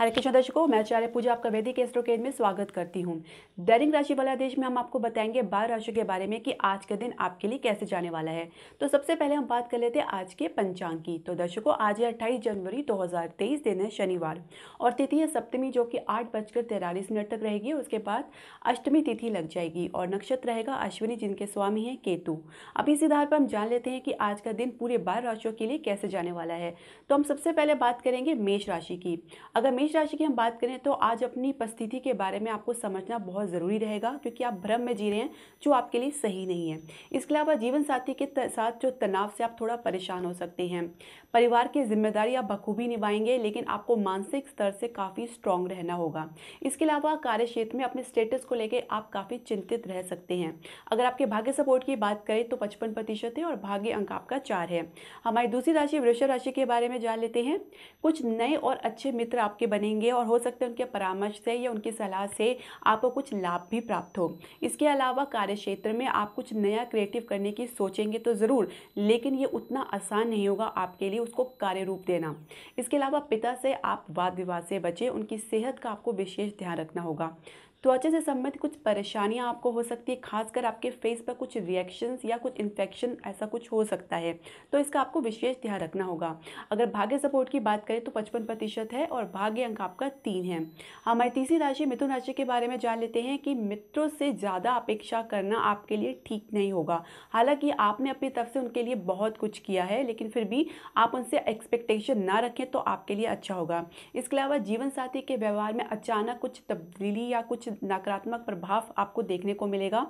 हरे कृष्ण दर्शकों मैं आचार्य पूजा आपका वैदिक एस्ट्रो में स्वागत करती हूँ दैनिक राशि वाला देश में हम आपको बताएंगे बारह राशियों के बारे में कि आज का दिन आपके लिए कैसे जाने वाला है तो सबसे पहले हम बात कर लेते हैं आज के पंचांग की तो दर्शकों आज है अट्ठाईस जनवरी 2023 दिन है शनिवार और तिथि है सप्तमी जो कि आठ बजकर तैंतालीस मिनट तक रहेगी उसके बाद अष्टमी तिथि लग जाएगी और नक्षत्र रहेगा अश्विनी जिनके स्वामी हैं केतु अब इस आधार पर हम जान लेते हैं कि आज का दिन पूरे बारह राशियों के लिए कैसे जाने वाला है तो हम सबसे पहले बात करेंगे मेष राशि की अगर मेष मेष राशि की हम बात करें तो आज अपनी उपस्थिति के बारे में आपको समझना बहुत ज़रूरी रहेगा क्योंकि आप भ्रम में जी रहे हैं जो आपके लिए सही नहीं है इसके अलावा जीवन साथी के साथ जो तनाव से आप थोड़ा परेशान हो सकते हैं परिवार की जिम्मेदारी आप बखूबी निभाएंगे लेकिन आपको मानसिक स्तर से काफ़ी स्ट्रांग रहना होगा इसके अलावा कार्य क्षेत्र में अपने स्टेटस को लेकर आप काफ़ी चिंतित रह सकते हैं अगर आपके भाग्य सपोर्ट की बात करें तो पचपन प्रतिशत है और भाग्य अंक आपका चार है हमारी दूसरी राशि वृक्ष राशि के बारे में जान लेते हैं कुछ नए और अच्छे मित्र आपके बनेंगे और हो सकता है उनके परामर्श से या उनकी सलाह से आपको कुछ लाभ भी प्राप्त हो इसके अलावा कार्य क्षेत्र में आप कुछ नया क्रिएटिव करने की सोचेंगे तो ज़रूर लेकिन ये उतना आसान नहीं होगा आपके लिए उसको कार्य रूप देना इसके अलावा पिता से आप वाद विवाद से बचें उनकी सेहत का आपको विशेष ध्यान रखना होगा त्वचा तो से संबंधित कुछ परेशानियां आपको हो सकती है खासकर आपके फेस पर कुछ रिएक्शंस या कुछ इन्फेक्शन ऐसा कुछ हो सकता है तो इसका आपको विशेष ध्यान रखना होगा अगर भाग्य सपोर्ट की बात करें तो पचपन प्रतिशत है और भाग्य अंक आपका तीन है हमारी तीसरी राशि मिथुन राशि के बारे में जान लेते हैं कि मित्रों से ज़्यादा अपेक्षा करना आपके लिए ठीक नहीं होगा हालांकि आपने अपनी तरफ से उनके लिए बहुत कुछ किया है लेकिन फिर भी आप उनसे एक्सपेक्टेशन ना रखें तो आपके लिए अच्छा होगा इसके अलावा जीवन साथी के व्यवहार में अचानक कुछ तब्दीली या कुछ कुछ नकारात्मक प्रभाव आपको देखने को मिलेगा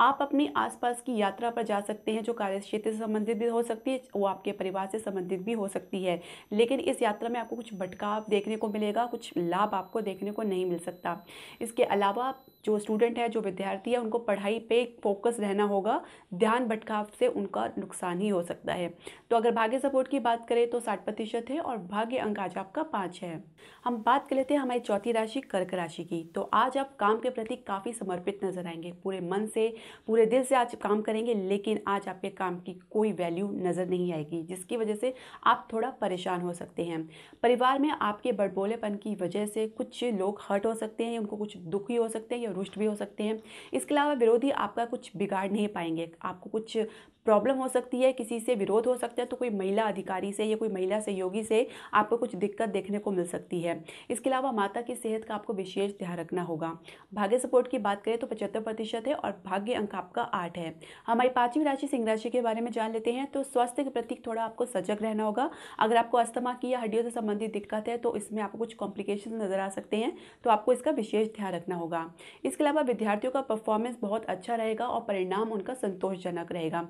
आप अपने आसपास की यात्रा पर जा सकते हैं जो कार्य क्षेत्र से संबंधित भी हो सकती है वो आपके परिवार से संबंधित भी हो सकती है लेकिन इस यात्रा में आपको कुछ भटकाव देखने को मिलेगा कुछ लाभ आपको देखने को नहीं मिल सकता इसके अलावा जो स्टूडेंट है जो विद्यार्थी है उनको पढ़ाई पे फोकस रहना होगा ध्यान भटकाव से उनका नुकसान ही हो सकता है तो अगर भाग्य सपोर्ट की बात करें तो साठ प्रतिशत है और भाग्य अंक आज आपका पाँच है हम बात कर लेते हैं हमारी चौथी राशि कर्क राशि की तो आज आप काम के प्रति काफ़ी समर्पित नजर आएंगे पूरे मन से पूरे दिल से आज काम करेंगे लेकिन आज आपके काम की कोई वैल्यू नज़र नहीं आएगी जिसकी वजह से आप थोड़ा परेशान हो सकते हैं परिवार में आपके बड़बोलेपन की वजह से कुछ लोग हर्ट हो सकते हैं उनको कुछ दुखी हो सकते हैं या रुष्ट भी हो सकते हैं इसके अलावा विरोधी आपका कुछ बिगाड़ नहीं पाएंगे आपको कुछ प्रॉब्लम हो सकती है किसी से विरोध हो सकता है तो कोई महिला अधिकारी से या कोई महिला सहयोगी से आपको कुछ दिक्कत देखने को मिल सकती है इसके अलावा माता की सेहत का आपको विशेष ध्यान रखना होगा भाग्य सपोर्ट की बात करें तो पचहत्तर प्रतिशत है और भाग्य अंक आपका आठ है हमारी पांचवी राशि सिंह राशि के बारे में जान लेते हैं तो स्वास्थ्य के प्रति थोड़ा आपको सजग रहना होगा अगर आपको अस्थमा की या हड्डियों से संबंधित दिक्कत है तो इसमें आपको कुछ कॉम्प्लिकेशन नजर आ सकते हैं तो आपको इसका विशेष ध्यान रखना होगा इसके अलावा विद्यार्थियों का परफॉर्मेंस बहुत अच्छा रहेगा और परिणाम उनका संतोषजनक रहेगा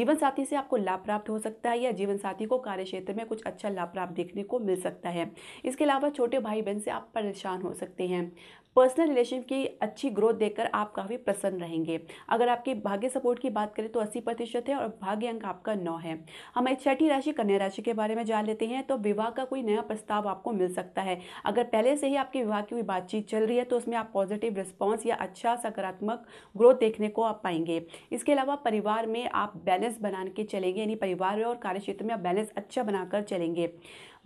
जीवन साथी से आपको लाभ प्राप्त हो सकता है या जीवन साथी को कार्य क्षेत्र में कुछ अच्छा लाभ प्राप्त देखने को मिल सकता है इसके अलावा छोटे भाई बहन से आप परेशान हो सकते हैं पर्सनल रिलेशन की अच्छी ग्रोथ देखकर आप काफ़ी प्रसन्न रहेंगे अगर आपके भाग्य सपोर्ट की बात करें तो अस्सी प्रतिशत है और भाग्य अंक आपका नौ है एक छठी राशि कन्या राशि के बारे में जान लेते हैं तो विवाह का कोई नया प्रस्ताव आपको मिल सकता है अगर पहले से ही आपके विवाह की कोई बातचीत चल रही है तो उसमें आप पॉजिटिव रिस्पॉन्स या अच्छा सकारात्मक ग्रोथ देखने को आप पाएंगे इसके अलावा परिवार में आप बैलेंस बना के चलेंगे यानी परिवार और कार्यक्षेत्र में आप बैलेंस अच्छा बनाकर चलेंगे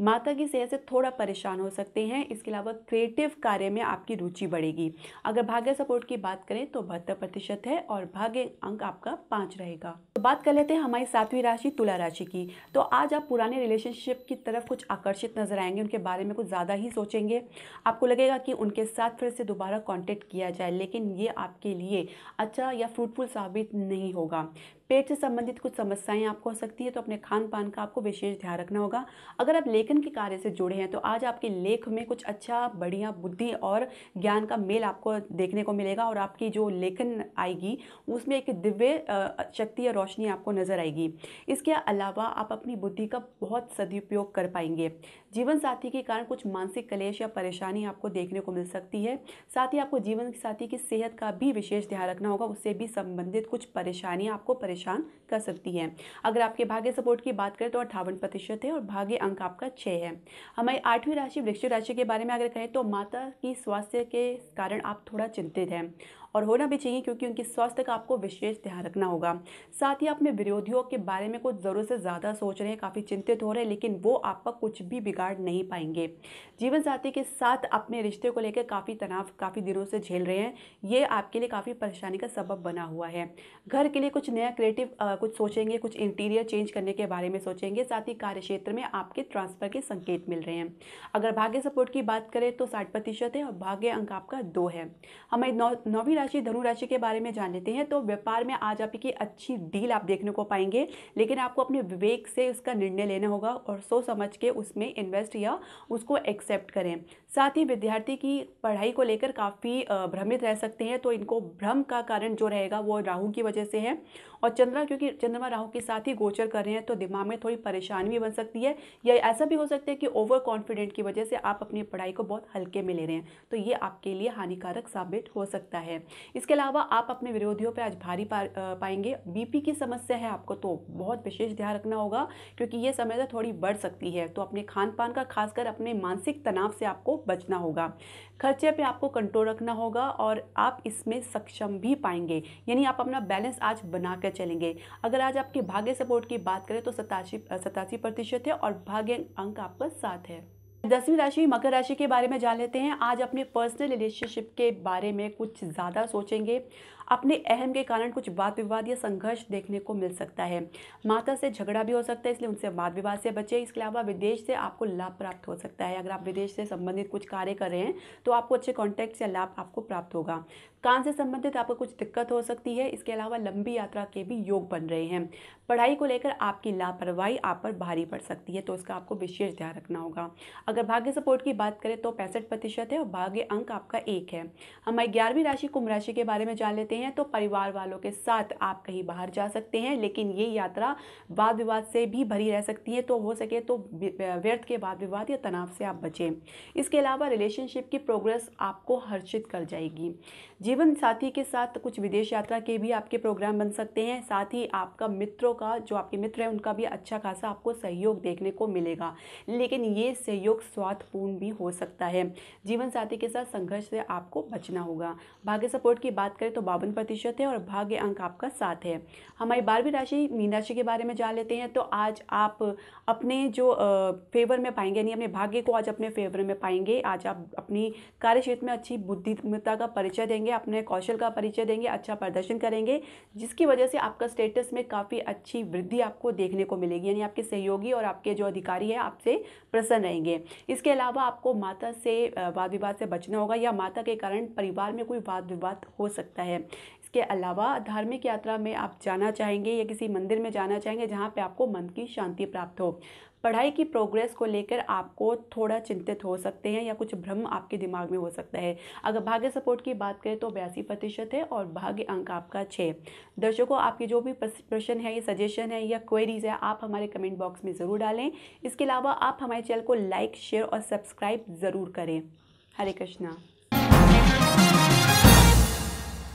माता की सेहत से थोड़ा परेशान हो सकते हैं इसके अलावा क्रिएटिव कार्य में आपकी रुचि बढ़ेगी अगर भाग्य सपोर्ट की बात करें तो बहत्तर प्रतिशत है और भाग्य अंक आपका पाँच रहेगा तो बात कर लेते हैं हमारी सातवीं राशि तुला राशि की तो आज आप पुराने रिलेशनशिप की तरफ कुछ आकर्षित नजर आएंगे उनके बारे में कुछ ज़्यादा ही सोचेंगे आपको लगेगा कि उनके साथ फिर से दोबारा कांटेक्ट किया जाए लेकिन ये आपके लिए अच्छा या फ्रूटफुल साबित नहीं होगा पेट से संबंधित कुछ समस्याएं आपको हो सकती है तो अपने खान पान का आपको विशेष ध्यान रखना होगा अगर आप लेखन के कार्य से जुड़े हैं तो आज आपके लेख में कुछ अच्छा बढ़िया बुद्धि और ज्ञान का मेल आपको देखने को मिलेगा और आपकी जो लेखन आएगी उसमें एक दिव्य शक्ति और रोशनी आपको नज़र आएगी इसके अलावा आप अपनी बुद्धि का बहुत सदुपयोग कर पाएंगे जीवन साथी के कारण कुछ मानसिक कलेश या परेशानी आपको देखने को मिल सकती है साथ ही आपको जीवन साथी की सेहत का भी विशेष ध्यान रखना होगा उससे भी संबंधित कुछ परेशानियाँ आपको परेशान कर सकती हैं अगर आपके भाग्य सपोर्ट की बात करें तो अठावन प्रतिशत है और भाग्य अंक आपका छः है हमारी आठवीं राशि वृक्ष राशि के बारे में अगर कहें तो माता की स्वास्थ्य के कारण आप थोड़ा चिंतित हैं और होना भी चाहिए क्योंकि उनके स्वास्थ्य का आपको विशेष ध्यान रखना होगा साथ ही अपने विरोधियों के बारे में कुछ जरूर से ज़्यादा सोच रहे हैं काफ़ी चिंतित हो रहे हैं लेकिन वो आपका कुछ भी बिगाड़ नहीं पाएंगे जीवन साथी के साथ अपने रिश्ते को लेकर काफ़ी तनाव काफ़ी दिनों से झेल रहे हैं ये आपके लिए काफ़ी परेशानी का सबब बना हुआ है घर के लिए कुछ नया क्रिएटिव कुछ सोचेंगे कुछ इंटीरियर चेंज करने के बारे में सोचेंगे साथ ही कार्य क्षेत्र में आपके ट्रांसफर के संकेत मिल रहे हैं अगर भाग्य सपोर्ट की बात करें तो साठ प्रतिशत है और भाग्य अंक आपका दो है हमारी नौवीं नौ राशि राशि धनु राशि के बारे में जान लेते हैं तो व्यापार में आज आपकी अच्छी डील आप देखने को पाएंगे लेकिन आपको अपने विवेक से उसका निर्णय लेना होगा और सोच समझ के उसमें इन्वेस्ट या उसको एक्सेप्ट करें साथ ही विद्यार्थी की पढ़ाई को लेकर काफ़ी भ्रमित रह सकते हैं तो इनको भ्रम का कारण जो रहेगा वो राहु की वजह से है और चंद्रमा क्योंकि चंद्रमा राहु के साथ ही गोचर कर रहे हैं तो दिमाग में थोड़ी परेशानी भी बन सकती है या ऐसा भी हो सकता है कि ओवर कॉन्फिडेंट की वजह से आप अपनी पढ़ाई को बहुत हल्के में ले रहे हैं तो ये आपके लिए हानिकारक साबित हो सकता है इसके अलावा आप अपने विरोधियों पर आज भारी पा, पाएंगे बीपी की समस्या है आपको तो बहुत विशेष ध्यान रखना होगा क्योंकि ये समस्या तो थोड़ी बढ़ सकती है तो अपने खान पान का खासकर अपने मानसिक तनाव से आपको बचना होगा खर्चे पे आपको कंट्रोल रखना होगा और आप इसमें सक्षम भी पाएंगे यानी आप अपना बैलेंस आज बना कर चलेंगे अगर आज आपके भाग्य सपोर्ट की बात करें तो सतासी सतासी प्रतिशत है और भाग्य अंक आपका साथ है दसवीं राशि मकर राशि के बारे में जान लेते हैं आज अपने पर्सनल रिलेशनशिप के बारे में कुछ ज़्यादा सोचेंगे अपने अहम के कारण कुछ वाद विवाद या संघर्ष देखने को मिल सकता है माता से झगड़ा भी हो सकता है इसलिए उनसे वाद विवाद से बचें इसके अलावा विदेश से आपको लाभ प्राप्त हो सकता है अगर आप विदेश से संबंधित कुछ कार्य कर रहे हैं तो आपको अच्छे कॉन्टैक्ट या लाभ आपको प्राप्त होगा कान से संबंधित आपको कुछ दिक्कत हो सकती है इसके अलावा लंबी यात्रा के भी योग बन रहे हैं पढ़ाई को लेकर आपकी लापरवाही आप पर भारी पड़ सकती है तो इसका आपको विशेष ध्यान रखना होगा अगर भाग्य सपोर्ट की बात करें तो पैंसठ प्रतिशत है और भाग्य अंक आपका एक है हमारी ग्यारहवीं राशि कुंभ राशि के बारे में जान लेते हैं हैं तो परिवार वालों के साथ आप कहीं बाहर जा सकते हैं लेकिन ये यात्रा वाद विवाद से भी भरी रह सकती है तो हो सके तो व्यर्थ के वाद विवाद या तनाव से आप बचें इसके अलावा रिलेशनशिप की प्रोग्रेस आपको हर्षित कर जाएगी जीवन साथी के साथ कुछ विदेश यात्रा के भी आपके प्रोग्राम बन सकते हैं साथ ही आपका मित्रों का जो आपके मित्र हैं उनका भी अच्छा खासा आपको सहयोग देखने को मिलेगा लेकिन ये सहयोग स्वार्थपूर्ण भी हो सकता है जीवन साथी के साथ संघर्ष से आपको बचना होगा भाग्य सपोर्ट की बात करें तो बाबन छप्पन प्रतिशत है और भाग्य अंक आपका सात है हमारी बारहवीं राशि मीन राशि के बारे में जान लेते हैं तो आज आप अपने जो फेवर में पाएंगे यानी अपने भाग्य को आज अपने फेवर में पाएंगे आज आप अपनी कार्य क्षेत्र में अच्छी बुद्धिमत्ता का परिचय देंगे अपने कौशल का परिचय देंगे अच्छा प्रदर्शन करेंगे जिसकी वजह से आपका स्टेटस में काफ़ी अच्छी वृद्धि आपको देखने को मिलेगी यानी आपके सहयोगी और आपके जो अधिकारी है आपसे प्रसन्न रहेंगे इसके अलावा आपको माता से वाद विवाद से बचना होगा या माता के कारण परिवार में कोई वाद विवाद हो सकता है इसके अलावा धार्मिक यात्रा में आप जाना चाहेंगे या किसी मंदिर में जाना चाहेंगे जहाँ पे आपको मन की शांति प्राप्त हो पढ़ाई की प्रोग्रेस को लेकर आपको थोड़ा चिंतित हो सकते हैं या कुछ भ्रम आपके दिमाग में हो सकता है अगर भाग्य सपोर्ट की बात करें तो बयासी प्रतिशत है और भाग्य अंक आपका छः दर्शकों आपके जो भी प्रश्न है या सजेशन है या क्वेरीज है आप हमारे कमेंट बॉक्स में ज़रूर डालें इसके अलावा आप हमारे चैनल को लाइक शेयर और सब्सक्राइब ज़रूर करें हरे कृष्णा